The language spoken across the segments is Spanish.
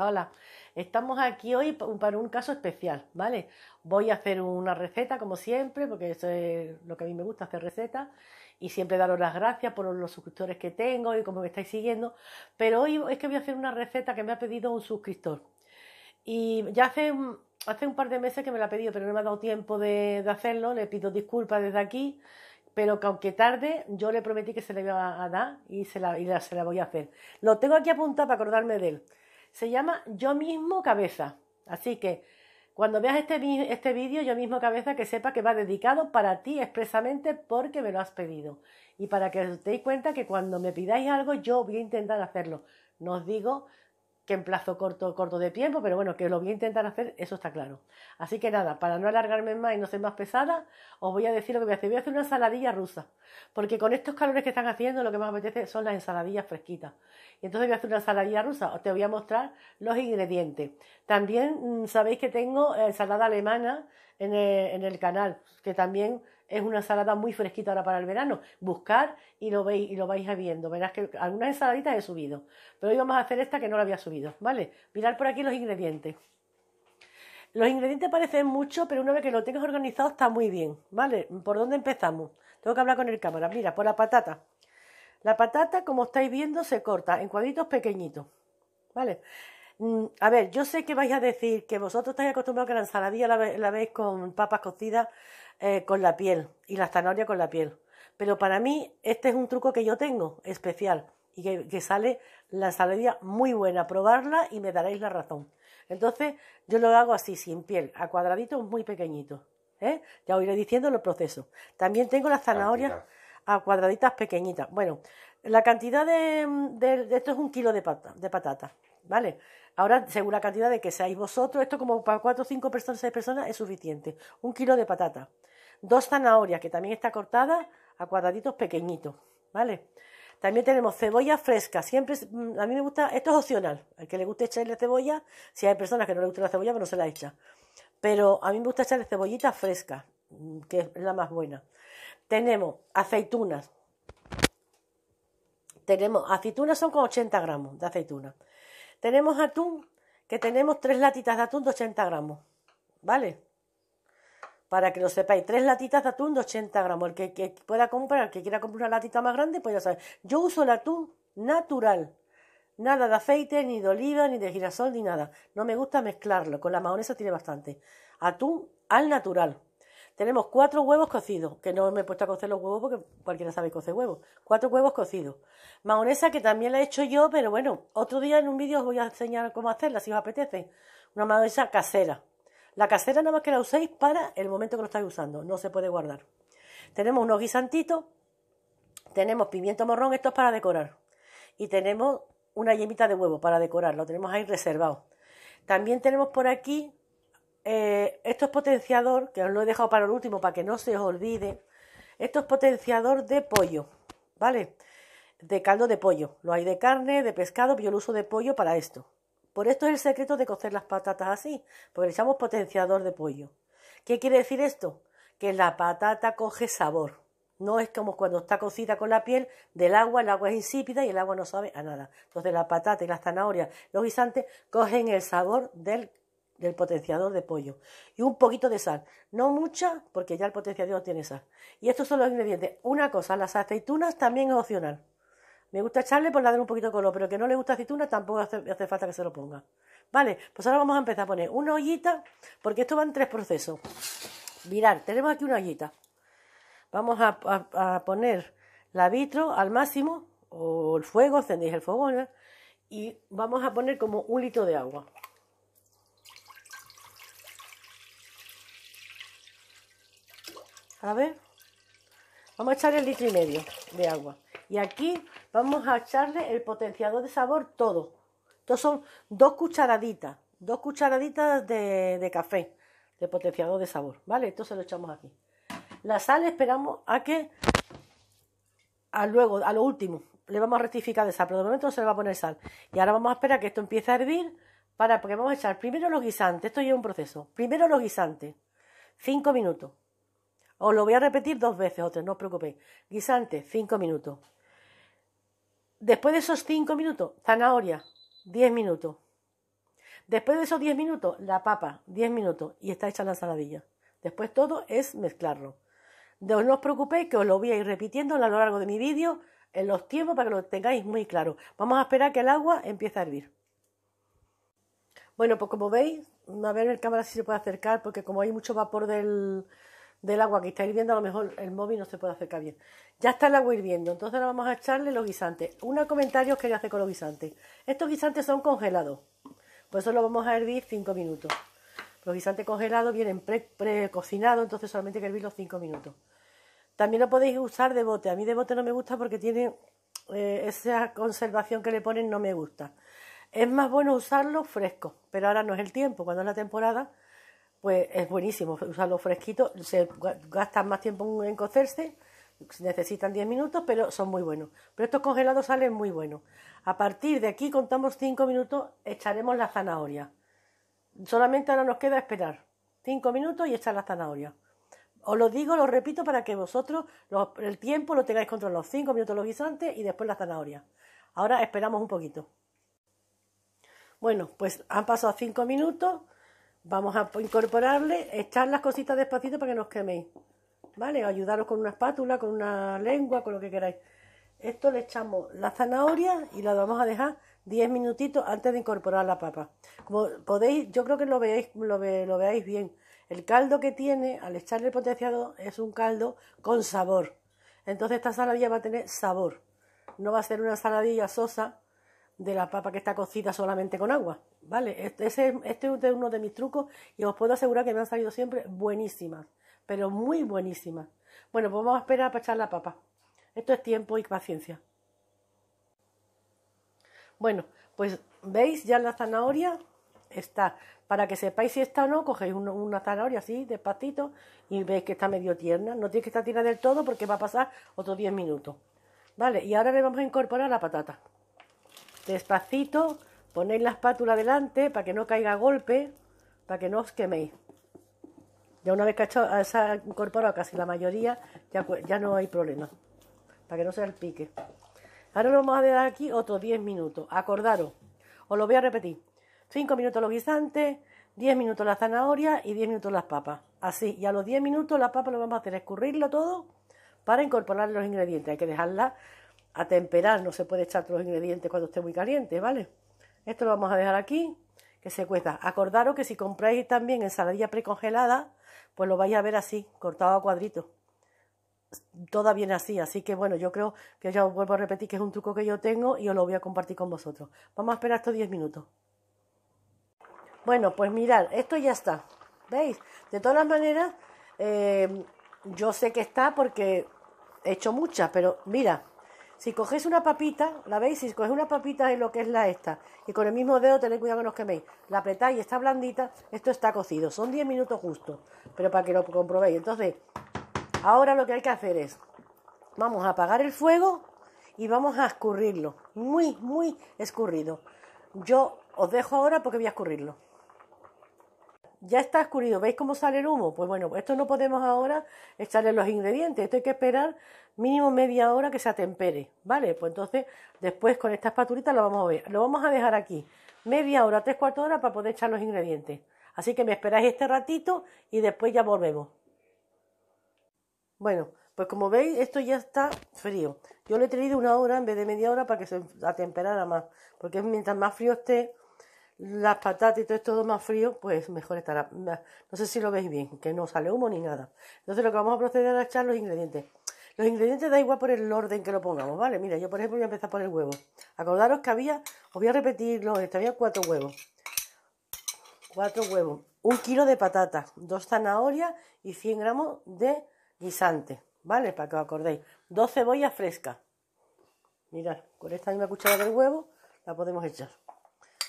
Hola, estamos aquí hoy para un caso especial, ¿vale? Voy a hacer una receta como siempre, porque eso es lo que a mí me gusta, hacer recetas. Y siempre daros las gracias por los suscriptores que tengo y como me estáis siguiendo. Pero hoy es que voy a hacer una receta que me ha pedido un suscriptor. Y ya hace, un par de meses que me la ha pedido, pero no me ha dado tiempo de, hacerlo. Le pido disculpas desde aquí pero que aunque tarde, yo le prometí que se le iba a dar y, se la voy a hacer. Lo tengo aquí apuntado para acordarme de él. Se llama Yo mismo cabeza. Así que cuando veas este, este, vídeo, yo mismo cabeza, que sepa que va dedicado para ti expresamente porque me lo has pedido. Y para que os deis cuenta que cuando me pidáis algo, yo voy a intentar hacerlo. No os digo que en plazo corto, corto de tiempo, pero bueno, que lo voy a intentar hacer, eso está claro. Así que nada, para no alargarme más y no ser más pesada, os voy a decir lo que voy a hacer. Voy a hacer una ensaladilla rusa, porque con estos calores que están haciendo, lo que más apetece son las ensaladillas fresquitas. Y entonces voy a hacer una ensaladilla rusa, os te voy a mostrar los ingredientes. También mm, sabéis que tengo ensalada alemana en el canal, que también es una ensalada muy fresquita ahora para el verano. Buscar y lo veis y lo vais viendo. Verás que algunas ensaladitas he subido, pero hoy vamos a hacer esta que no la había subido, ¿vale? Mirar por aquí los ingredientes. Los ingredientes parecen mucho, pero una vez que lo tengas organizado está muy bien, ¿vale? ¿Por dónde empezamos? Tengo que hablar con el cámara. Mira, por la patata. La patata, como estáis viendo, se corta en cuadritos pequeñitos, ¿vale? Mm, a ver, yo sé que vais a decir que vosotros estáis acostumbrados a que la ensaladilla la, veis con papas cocidas eh, con la piel y las zanahorias con la piel. Pero para mí este es un truco que yo tengo especial y que, sale la ensaladilla muy buena. Probarla y me daréis la razón. Entonces yo lo hago así, sin piel, a cuadraditos muy pequeñitos. ¿eh? Ya os iré diciendo los procesos. También tengo las zanahorias a cuadraditas pequeñitas. Bueno, la cantidad de, mm, esto es un kilo de, de patata, ¿vale? Ahora, según la cantidad de que seáis vosotros, esto como para 4, 5 personas, 6 personas es suficiente. Un kilo de patata. Dos zanahorias, que también está cortada a cuadraditos pequeñitos, ¿vale? También tenemos cebolla fresca. Siempre, mm, a mí me gusta, esto es opcional. Al que le guste echarle cebolla, si hay personas que no le gusta la cebolla, pues no se la echa. Pero a mí me gusta echarle cebollita fresca, mm, que es la más buena. Tenemos aceitunas. Tenemos aceitunas, son con 80 gramos de aceituna. Tenemos atún, que tenemos tres latitas de atún de 80 gramos, ¿vale? Para que lo sepáis, tres latitas de atún de 80 gramos. El que, pueda comprar, el que quiera comprar una latita más grande, pues ya sabes. Yo uso el atún natural, nada de aceite, ni de oliva, ni de girasol, ni nada. No me gusta mezclarlo, con la mayonesa tiene bastante. Atún al natural. Tenemos cuatro huevos cocidos, que no me he puesto a cocer los huevos porque cualquiera sabe cocer huevos. Cuatro huevos cocidos. Mahonesa que también la he hecho yo, pero bueno, otro día en un vídeo os voy a enseñar cómo hacerla si os apetece. Una maonesa casera. La casera nada más que la uséis para el momento que lo estáis usando, no se puede guardar. Tenemos unos guisantitos, tenemos pimiento morrón, esto es para decorar. Y tenemos una yemita de huevo para decorar, lo tenemos ahí reservado. También tenemos por aquí eh, esto es potenciador, que os lo he dejado para el último para que no se os olvide. Esto es potenciador de pollo, ¿vale? De caldo de pollo. Lo hay de carne, de pescado, pero yo lo uso de pollo para esto. Por esto es el secreto de cocer las patatas así, porque le llamamos potenciador de pollo. ¿Qué quiere decir esto? Que la patata coge sabor. No es como cuando está cocida con la piel del agua, el agua es insípida y el agua no sabe a nada. Entonces la patata y las zanahorias, los guisantes, cogen el sabor del del potenciador de pollo y un poquito de sal, no mucha porque ya el potenciador tiene sal. Y estos son los ingredientes. Una cosa, las aceitunas también es opcional. Me gusta echarle por darle un poquito de color, pero que no le gusta aceitunas tampoco hace, falta que se lo ponga. Vale, pues ahora vamos a empezar a poner una ollita porque esto va en tres procesos. mirar tenemos aquí una ollita. Vamos a, poner la vitro al máximo o el fuego, encendéis el fogón ¿eh? y vamos a poner como un litro de agua. A ver. Vamos a echar el litro y medio de agua. Y aquí vamos a echarle el potenciador de sabor todo. Estos son dos cucharaditas. Dos cucharaditas de, café. De potenciador de sabor. ¿Vale? Esto se lo echamos aquí. La sal esperamos a que... A luego, a lo último. Le vamos a rectificar de sal. Pero de momento no se le va a poner sal. Y ahora vamos a esperar que esto empiece a hervir. Para, porque vamos a echar primero los guisantes. Esto lleva un proceso. Primero los guisantes. Cinco minutos. Os lo voy a repetir dos veces o no os preocupéis. Guisante, cinco minutos. Después de esos cinco minutos, zanahoria, diez minutos. Después de esos 10 minutos, la papa, 10 minutos, y está hecha la ensaladilla. Después todo es mezclarlo. No os preocupéis que os lo voy a ir repitiendo a lo largo de mi vídeo en los tiempos para que lo tengáis muy claro. Vamos a esperar que el agua empiece a hervir. Bueno, pues como veis, a ver en el cámara si se puede acercar, porque como hay mucho vapor del, del agua que está hirviendo, a lo mejor el móvil no se puede acercar bien. Ya está el agua hirviendo, entonces ahora vamos a echarle los guisantes. un comentarios que le hace con los guisantes. Estos guisantes son congelados, por eso los vamos a hervir 5 minutos. Los guisantes congelados vienen precocinados, entonces solamente hay que hervirlos 5 minutos. También lo podéis usar de bote. A mí de bote no me gusta porque tiene eh, esa conservación que le ponen, no me gusta. Es más bueno usarlo fresco, pero ahora no es el tiempo. Cuando es la temporada, pues es buenísimo usarlo fresquito. Se gastan más tiempo en cocerse, necesitan 10 minutos, pero son muy buenos. Pero estos congelados salen muy buenos. A partir de aquí contamos 5 minutos, echaremos la zanahoria. Solamente ahora nos queda esperar 5 minutos y echar la zanahoria. Os lo digo, lo repito para que vosotros el tiempo lo tengáis controlado. 5 minutos los guisantes y después la zanahoria. Ahora esperamos un poquito. Bueno, pues han pasado 5 minutos Vamos a incorporarle, echar las cositas despacito para que nos queméis. ¿Vale? ayudaros con una espátula, con una lengua, con lo que queráis. Esto le echamos la zanahoria y la vamos a dejar 10 minutitos antes de incorporar la papa. Como podéis, yo creo que lo veáis, lo, lo veáis bien. El caldo que tiene, al echarle el potenciador, es un caldo con sabor. Entonces esta saladilla va a tener sabor. No va a ser una saladilla sosa de la papa que está cocida solamente con agua, ¿vale? Este, este es uno de mis trucos y os puedo asegurar que me han salido siempre buenísimas, pero muy buenísimas. Bueno, pues vamos a esperar para echar la papa. Esto es tiempo y paciencia. Bueno, pues veis ya la zanahoria está. Para que sepáis si está o no, cogéis una zanahoria así, despacito, y veis que está medio tierna. No tiene que estar tierna del todo porque va a pasar otros 10 minutos. Vale, y ahora le vamos a incorporar la patata. Despacito, ponéis la espátula delante para que no caiga golpe, para que no os queméis. Ya una vez que se ha incorporado casi la mayoría, ya, ya no hay problema, para que no se pique. Ahora lo vamos a dejar aquí otros 10 minutos. Acordaros, os lo voy a repetir. 5 minutos los guisantes, 10 minutos la zanahoria y 10 minutos las papas. Así, y a los 10 minutos las papas lo vamos a hacer escurrirlo todo para incorporar los ingredientes. Hay que dejarla a temperar, no se puede echar todos los ingredientes cuando esté muy caliente, ¿vale? Esto lo vamos a dejar aquí, que se cuesta. Acordaros que si compráis también ensaladilla precongelada, pues lo vais a ver así, cortado a cuadritos. Toda bien así, así que bueno, yo creo que ya os vuelvo a repetir que es un truco que yo tengo y os lo voy a compartir con vosotros. Vamos a esperar estos 10 minutos. Bueno, pues mirad, esto ya está. ¿Veis? De todas maneras, eh, yo sé que está porque he hecho muchas, pero mira, si coges una papita, la veis, si coges una papita es lo que es la esta, y con el mismo dedo tened cuidado que no os queméis, la apretáis y está blandita, esto está cocido. Son 10 minutos justo, pero para que lo comprobéis. Entonces, ahora lo que hay que hacer es, vamos a apagar el fuego y vamos a escurrirlo, muy, muy escurrido. Yo os dejo ahora porque voy a escurrirlo ya está escurrido. ¿Veis cómo sale el humo? Pues bueno, esto no podemos ahora echarle los ingredientes. Esto hay que esperar mínimo media hora que se atempere, ¿vale? Pues entonces después con esta espatulita lo vamos a ver. Lo vamos a dejar aquí media hora, tres cuartos de hora para poder echar los ingredientes. Así que me esperáis este ratito y después ya volvemos. Bueno, pues como veis esto ya está frío. Yo le he tenido una hora en vez de media hora para que se atemperara más, porque mientras más frío esté las patatas y todo esto más frío, pues mejor estará. No sé si lo veis bien, que no sale humo ni nada. Entonces lo que vamos a proceder a echar los ingredientes. Los ingredientes da igual por el orden que lo pongamos, ¿vale? Mira, yo por ejemplo voy a empezar por el huevo. Acordaros que había, os voy a repetirlo, este, había cuatro huevos. Cuatro huevos, un kilo de patatas, dos zanahorias y 100 gramos de guisante, ¿vale? Para que os acordéis. Dos cebollas frescas. Mirad, con esta misma cuchara del huevo la podemos echar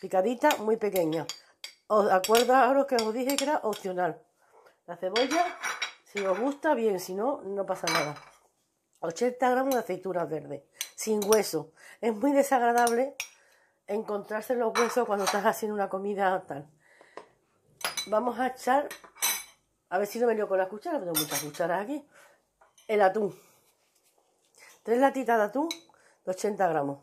picadita, muy pequeña. Os ahora que os dije que era opcional. La cebolla, si os gusta, bien, si no, no pasa nada. 80 gramos de aceituras verdes, sin hueso. Es muy desagradable encontrarse los huesos cuando estás haciendo una comida tal. Vamos a echar, a ver si no me lío con las cucharas, tengo muchas cucharas aquí. El atún. Tres latitas de atún de 80 gramos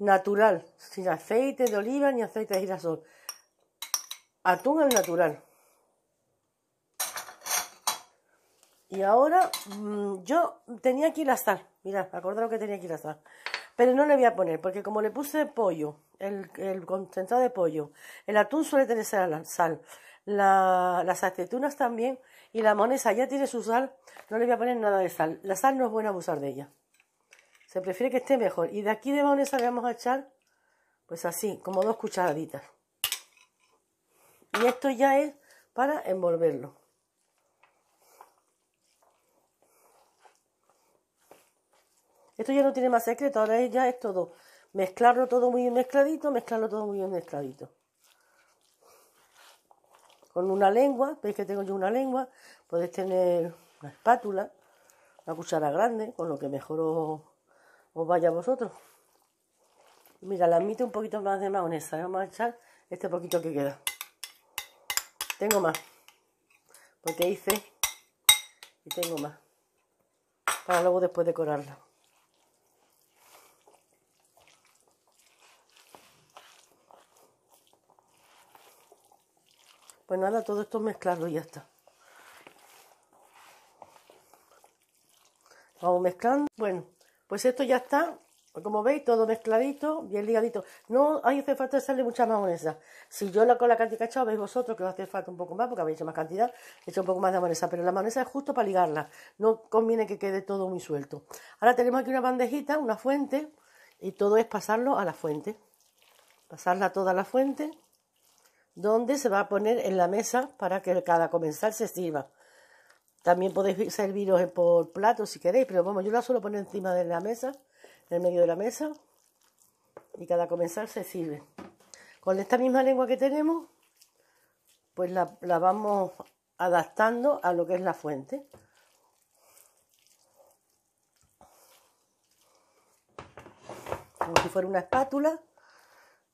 natural, sin aceite de oliva ni aceite de girasol. Atún al natural. Y ahora mm, yo tenía aquí la sal. Mirad, lo que tenía aquí la sal. Pero no le voy a poner, porque como le puse pollo, el, concentrado de pollo, el atún suele tener sal, las aceitunas también, y la monesa ya tiene su sal, no le voy a poner nada de sal. La sal no es buena abusar de ella. Se prefiere que esté mejor. Y de aquí de maonesa le vamos a echar, pues así, como dos cucharaditas. Y esto ya es para envolverlo. Esto ya no tiene más secreto, ahora ya es todo. Mezclarlo todo muy bien mezcladito, mezclarlo todo muy bien mezcladito. Con una lengua, veis que tengo yo una lengua, podéis tener una espátula, una cuchara grande, con lo que mejor os vaya a vosotros. Mira, la admito un poquito más de mayonesa. Vamos a echar este poquito que queda. Tengo más. Porque hice y tengo más. Para luego después decorarla. Pues nada, todo esto mezclarlo y ya está. Vamos mezclando. Bueno, pues esto ya está, como veis, todo mezcladito, bien ligadito. No hay hace falta hacerle mucha maonesa. Si yo la, con la cantidad que veis vosotros que a hace falta un poco más, porque habéis hecho más cantidad, he hecho un poco más de amonesa, Pero la mayonesa es justo para ligarla, no conviene que quede todo muy suelto. Ahora tenemos aquí una bandejita, una fuente, y todo es pasarlo a la fuente. Pasarla toda a la fuente, donde se va a poner en la mesa para que cada comensal se sirva. También podéis serviros eh, por plato si queréis, pero vamos, yo la suelo poner encima de la mesa, en el medio de la mesa, y cada comensal se sirve. Con esta misma lengua que tenemos, pues la, la vamos adaptando a lo que es la fuente. Como si fuera una espátula,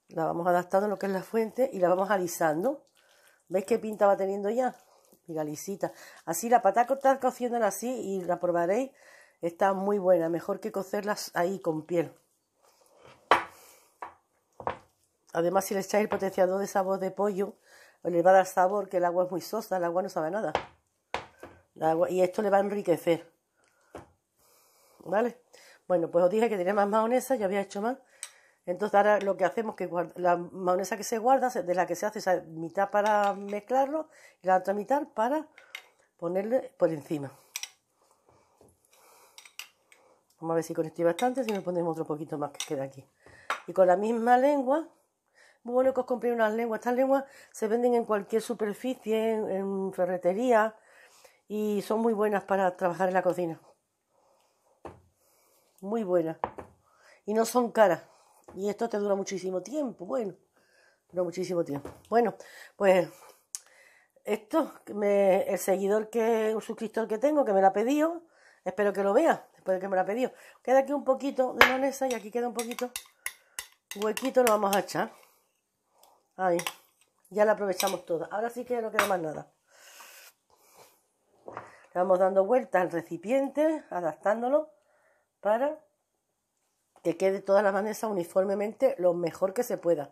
la vamos adaptando a lo que es la fuente y la vamos alisando. ¿Veis qué pinta va teniendo ya? y Así la patata cociéndola así y la probaréis. Está muy buena, mejor que cocerlas ahí con piel. Además, si le echáis el potenciador de sabor de pollo, le va a dar sabor, que el agua es muy sosa, el agua no sabe nada. y esto le va a enriquecer. ¿Vale? Bueno, pues os dije que tenía más maonesa ya había hecho más. Entonces ahora lo que hacemos es que la mayonesa que se guarda, de la que se hace esa mitad para mezclarlo y la otra mitad para ponerle por encima. Vamos a ver si con esto bastante, si nos ponemos otro poquito más que queda aquí. Y con la misma lengua, muy bueno que os compré unas lenguas. Estas lenguas se venden en cualquier superficie, en ferretería, y son muy buenas para trabajar en la cocina. Muy buenas. Y no son caras. Y esto te dura muchísimo tiempo, bueno, dura muchísimo tiempo. Bueno, pues esto, el seguidor que, un suscriptor que tengo, que me la ha pedido, espero que lo vea, después de que me la ha pedido. Queda aquí un poquito de mayonesa y aquí queda un poquito huequito, lo vamos a echar. Ahí, ya la aprovechamos toda. Ahora sí que no queda más nada. vamos dando vuelta al recipiente, adaptándolo para que quede toda la manesa uniformemente lo mejor que se pueda.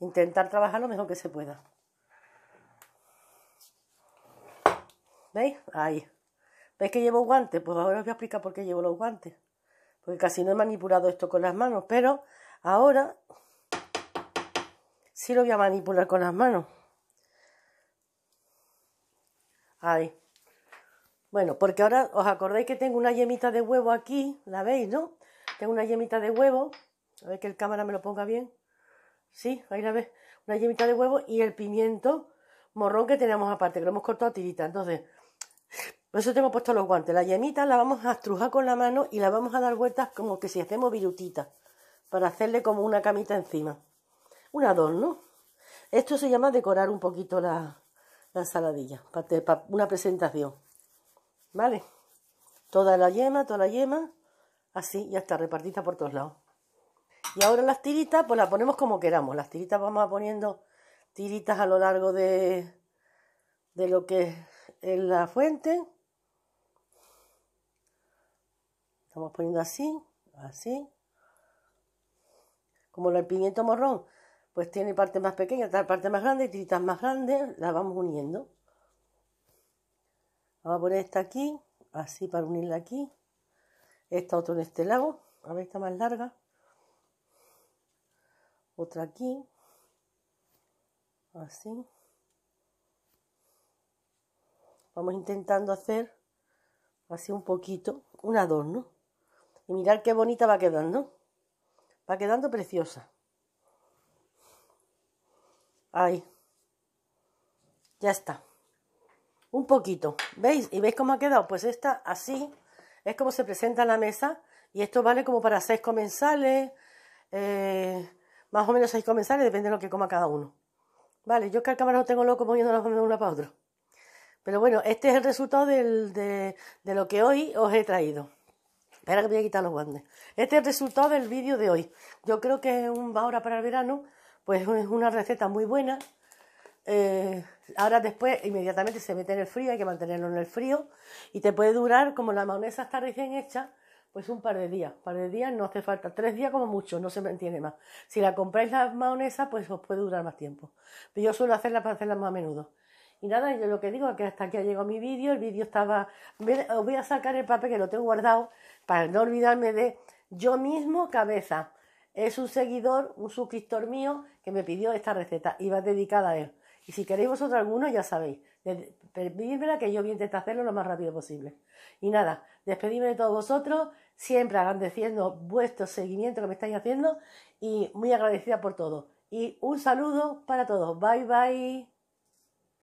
Intentar trabajar lo mejor que se pueda. ¿Veis? Ahí. ¿Veis que llevo guantes? Pues ahora os voy a explicar por qué llevo los guantes. Porque casi no he manipulado esto con las manos, pero ahora sí lo voy a manipular con las manos. Ahí. Bueno, porque ahora os acordáis que tengo una yemita de huevo aquí, la veis, ¿no? Tengo una yemita de huevo. A ver que el cámara me lo ponga bien. Sí, ahí la ves. Una yemita de huevo y el pimiento morrón que tenemos aparte, que lo hemos cortado a tirita. Entonces, por eso tengo puesto los guantes. La yemita la vamos a estrujar con la mano y la vamos a dar vueltas como que si hacemos virutita Para hacerle como una camita encima. Un adorno. Esto se llama decorar un poquito la, la ensaladilla. para una presentación. ¿Vale? Toda la yema, toda la yema. Así, ya está, repartida por todos lados. Y ahora las tiritas, pues las ponemos como queramos. Las tiritas vamos poniendo tiritas a lo largo de, lo que es la fuente. Estamos poniendo así, así. Como el pimiento morrón, pues tiene parte más pequeña, parte más grande, tiritas más grandes, las vamos uniendo. Vamos a poner esta aquí, así para unirla aquí. Esta otra en este lado. A ver, esta más larga. Otra aquí. Así. Vamos intentando hacer así un poquito, un adorno. Y mirar qué bonita va quedando. Va quedando preciosa. Ahí. Ya está. Un poquito. ¿Veis? ¿Y veis cómo ha quedado? Pues esta así es como se presenta en la mesa y esto vale como para seis comensales, eh, más o menos seis comensales, depende de lo que coma cada uno. Vale, yo es que al no tengo loco poniendo las manos de una para otro. Pero bueno, este es el resultado de, lo que hoy os he traído. Espera que voy a quitar los guantes. Este es el resultado del vídeo de hoy. Yo creo que es un ahora para el verano, pues es una receta muy buena eh, ahora después inmediatamente se mete en el frío, hay que mantenerlo en el frío y te puede durar, como la maonesa está recién hecha, pues un par de días, un par de días no hace falta, tres días como mucho, no se mantiene más. Si la compráis la maonesa pues os puede durar más tiempo. Pero yo suelo hacerla para hacerla más a menudo. Y nada, yo lo que digo es que hasta aquí ha llegado mi vídeo, el vídeo estaba... Os voy a sacar el papel que lo tengo guardado para no olvidarme de yo mismo cabeza. Es un seguidor, un suscriptor mío que me pidió esta receta y va dedicada a él. Y si queréis vosotros alguno, ya sabéis. Pedídmela que yo voy a intentar hacerlo lo más rápido posible. Y nada, despedidme de todos vosotros, siempre agradeciendo vuestro seguimiento que me estáis haciendo y muy agradecida por todo. Y un saludo para todos. Bye bye.